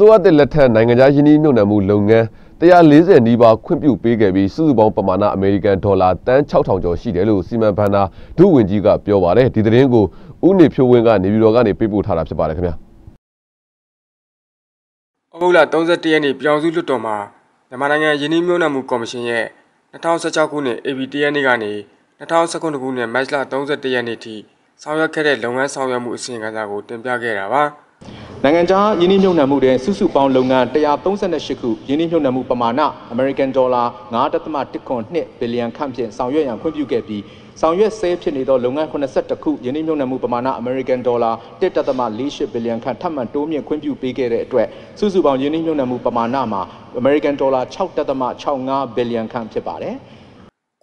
စိုးရတဲ့လက်ထက်နိုင်ငံခြားယင်းနှီးမြှုပ်နှံမှုလုပ်ငန်း140နီးပါးခွင့်ပြုပေးခဲ့ပြီးစုစုပေါင်းပမာဏအမေရိကန်ဒေါ်လာတန်6000ကျော်ရှိတယ်လို့စီမံဘဏ္ဍာဒုဝန်ကြီးကပြောပါတယ်ဒီသတင်းကိုဦးနေဖြိုးဝင်းကနေပြည်တော်ကနေပေးပို့ထားတာဖြစ်ပါတယ်ခင်ဗျာအမူလာ31ရက်နေ့ပြောင်စုလွတ်တော်မှာမြန်မာနိုင်ငံယင်းနှီးမြှုပ်နှံမှုကော်မရှင်ရဲ့2016ခုနှစ် ABTN နေ့ကနေ2019ခုနှစ်မတ်လ31ရက်နေ့ထိဆောင်ရွက်ခဲ့တဲ့လုပ်ငန်းဆောင်ရွက်မှုအစီရင်ခံစာကိုတင်ပြခဲ့တာပါ။နိုင်ငံခြားယင်းနှိမ့်မြုပ်နှံမှုတဲ့စုစုပေါင်းလုပ်ငန်း138ခုယင်းနှိမ့်မြုပ်နှံမှုပမာဏ American Dollar 9.12ဘီလီယံခန့်ဖြင့်ဆောင်ရွက်ရန်ခွင့်ပြုခဲ့ပြီးဆောင်ရွက်ဆဲဖြစ်နေသောလုပ်ငန်း82ခုယင်းနှိမ့်မြုပ်နှံမှုပမာဏ American Dollar 1.48ဘီလီယံခန့်ထပ်မံတိုးမြင့်ခွင့်ပြုပေးခဲ့တဲ့အတွက်စုစုပေါင်းယင်းနှိမ့်မြုပ်နှံမှုပမာဏမှာ American Dollar 6.65ဘီလီယံခန့်ဖြစ်ပါတယ်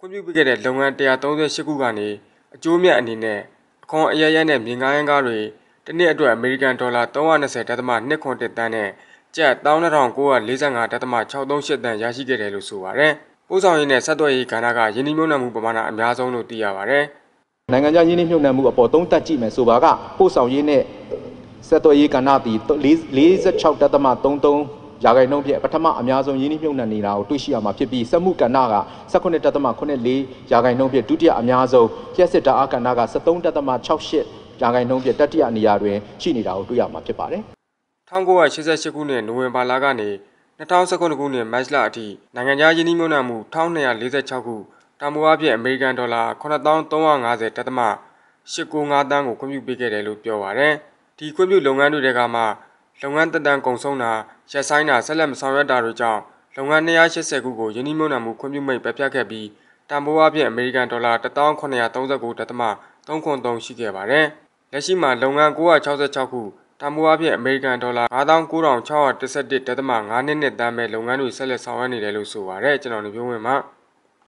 ခွင့်ပြုပေးခဲ့တဲ့လုပ်ငန်း138ခုကနေအကျိုးမြတ်အနေနဲ့အခွန်အရရနဲ့မြင်ကားရန်ကားတွေတစ်နှစ်အတွက်အမေရိကန်ဒေါ်လာ320.2တန်းနဲ့ကျပ်11945.638တန်းရရှိခဲ့တယ်လို့ဆိုပါတယ်။ပို့ဆောင်ရေးနဲ့ဆက်သွယ်ရေးကဏ္ဍကယင်းနှမြုံနှံမှုပမာဏအများဆုံးလို့သိရပါတယ်။နိုင်ငံခြားယင်းနှမြုံနှံမှုအပေါ်သုံးသပ်ကြည့်မယ်ဆိုပါကပို့ဆောင်ရေးနဲ့ဆက်သွယ်ရေးကဏ္ဍသည်46.33ရာဂိုင်နှုန်းဖြင့်ပထမအများဆုံးရင်းနှီးမြှုပ်နှံနေတာကိုတွေ့ရှိရမှာဖြစ်ပြီးစက်မှုကဏ္ဍက18.84ရာဂိုင်နှုန်းဖြင့်ဒုတိယအများဆုံးလျှက်စစ်ဓာတ်အားကဏ္ဍက73.68ရာခိုင်နှုန်းပြတတိယနေရာတွင်ရှိနေတာကိုတွေ့ရမှာဖြစ်ပါတယ်1988ခုနှစ်နိုဝင်ဘာလကနေ2019ခုနှစ်မတ်လအထိနိုင်ငံခြားယင်းနှိမ့်နှံမှု1246ခုတန်ဖိုးအဖြစ်အမေရိကန်ဒေါ်လာ8350တက်သမ895တန်းကိုခွင့်ပြုပေးခဲ့တယ်လို့ပြောပါရယ်ဒီခွင့်ပြုလုပ်ငန်းတွေတဲကမှလုပ်ငန်းတက်တန်းကုံဆုံးတာရက်ဆိုင်တာဆက်လက်မဆောင်ရွက်တာတို့ကြောင့်လုပ်ငန်း280ခုကိုယင်းနှိမ့်နှံမှုခွင့်ပြုမိတ်ပြပြခဲ့ပြီးတန်ဖိုးအဖြစ်အမေရိကန်ဒေါ်လာ1839တက်သမ3ခွန်3ရှိခဲ့ပါရယ်လက်ရှိမှာလုပ်ငန်း966ခုတန်ဖိုးအဖြစ်အမေရိကန်ဒေါ်လာ99,611.52နှစ်နဲ့တန်းပဲလုပ်ငန်းတွေဆက်လက်ဆောင်ရွက်နေတယ်လို့ဆိုပါရယ်ကျွန်တော်ညွှန်ဝင်မှာ